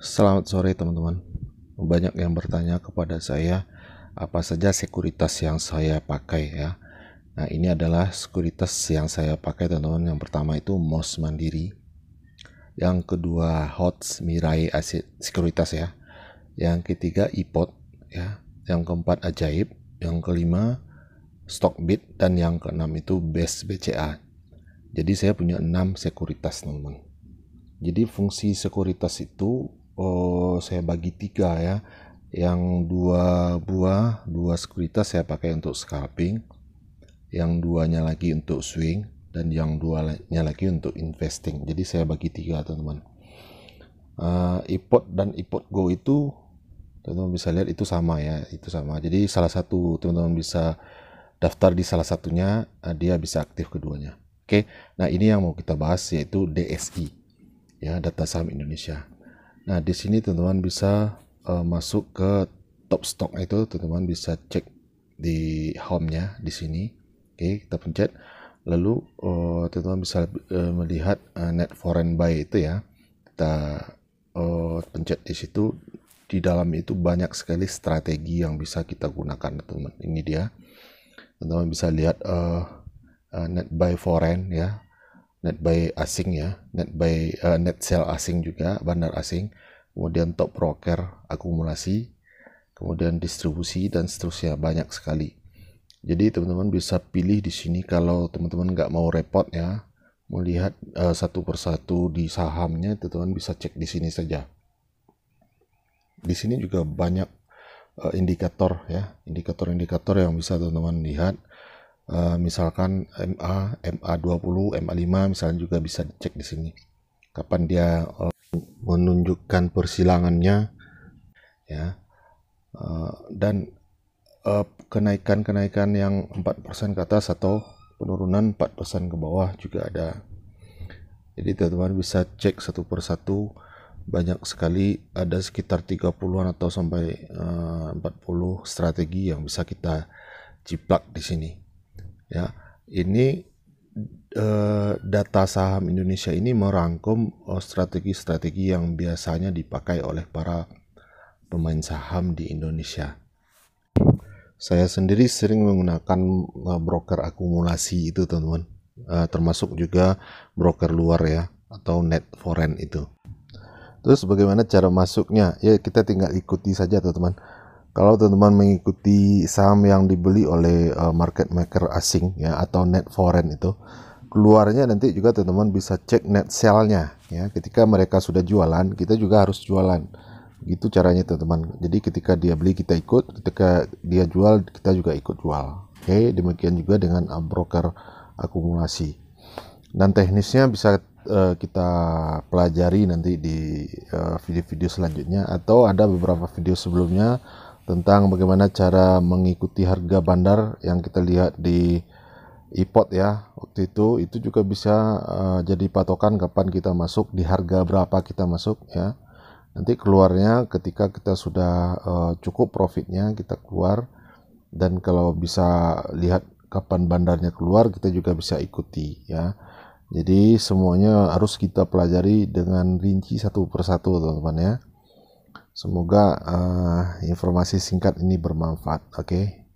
Selamat sore teman-teman. Banyak yang bertanya kepada saya apa saja sekuritas yang saya pakai ya. Nah, ini adalah sekuritas yang saya pakai teman-teman. Yang pertama itu MOS Mandiri. Yang kedua HOTS Mirai Aset Sekuritas ya. Yang ketiga iPod ya. Yang keempat Ajaib, yang kelima Stockbit dan yang keenam itu Best BCA. Jadi saya punya 6 sekuritas teman-teman. Jadi fungsi sekuritas itu oh saya bagi tiga ya yang dua buah dua sekuritas saya pakai untuk scalping yang duanya lagi untuk swing dan yang duanya lagi untuk investing jadi saya bagi tiga teman-teman uh, ipot dan ipot go itu teman-teman bisa lihat itu sama ya itu sama jadi salah satu teman-teman bisa daftar di salah satunya uh, dia bisa aktif keduanya oke nah ini yang mau kita bahas yaitu DSI ya data saham Indonesia Nah, di sini teman-teman bisa uh, masuk ke top stock itu, teman-teman bisa cek di home-nya di sini. Oke, okay, kita pencet. Lalu teman eh, teman-teman bisa uh, melihat uh, net foreign buy itu ya. Kita uh, pencet di situ. Di dalam itu banyak sekali strategi yang bisa kita gunakan, teman-teman. Ini dia. Teman-teman bisa lihat uh, uh, net buy foreign ya net buy asing ya, net buy uh, net sell asing juga, bandar asing, kemudian top broker akumulasi, kemudian distribusi dan seterusnya banyak sekali. Jadi teman-teman bisa pilih di sini kalau teman-teman nggak mau repot ya melihat uh, satu persatu di sahamnya, teman-teman bisa cek di sini saja. Di sini juga banyak uh, indikator ya, indikator-indikator yang bisa teman-teman lihat Eh, misalkan MA, MA20, MA5 misalnya juga bisa dicek di sini. Kapan dia eh, menunjukkan persilangannya ya. Eh, dan kenaikan-kenaikan yang 4% ke atas atau penurunan 4% ke bawah juga ada. Jadi teman-teman bisa cek satu persatu banyak sekali ada sekitar 30-an atau sampai uh, 40 strategi yang bisa kita jiplak di sini ya ini eh, data saham Indonesia ini merangkum eh, strategi-strategi yang biasanya dipakai oleh para pemain saham di Indonesia. Saya sendiri sering menggunakan eh, broker akumulasi itu teman-teman, eh, termasuk juga broker luar ya atau net foreign itu. Terus bagaimana cara masuknya? Ya kita tinggal ikuti saja teman-teman kalau teman-teman mengikuti saham yang dibeli oleh uh, market maker asing ya atau net foreign itu keluarnya nanti juga teman-teman bisa cek net sell-nya ya ketika mereka sudah jualan kita juga harus jualan gitu caranya teman-teman jadi ketika dia beli kita ikut ketika dia jual kita juga ikut jual oke okay? demikian juga dengan eh, broker akumulasi dan teknisnya bisa eh, kita pelajari nanti di video -video selanjutnya atau ada beberapa video sebelumnya tentang bagaimana cara mengikuti harga bandar yang kita lihat di iPod ya waktu itu itu juga bisa uh, jadi patokan kapan kita masuk di harga berapa kita masuk ya nanti keluarnya ketika kita sudah uh, cukup profitnya kita keluar dan kalau bisa lihat kapan bandarnya keluar kita juga bisa ikuti ya jadi semuanya harus kita pelajari dengan rinci satu persatu teman-teman ya Semoga uh, informasi singkat ini bermanfaat. Oke. Okay?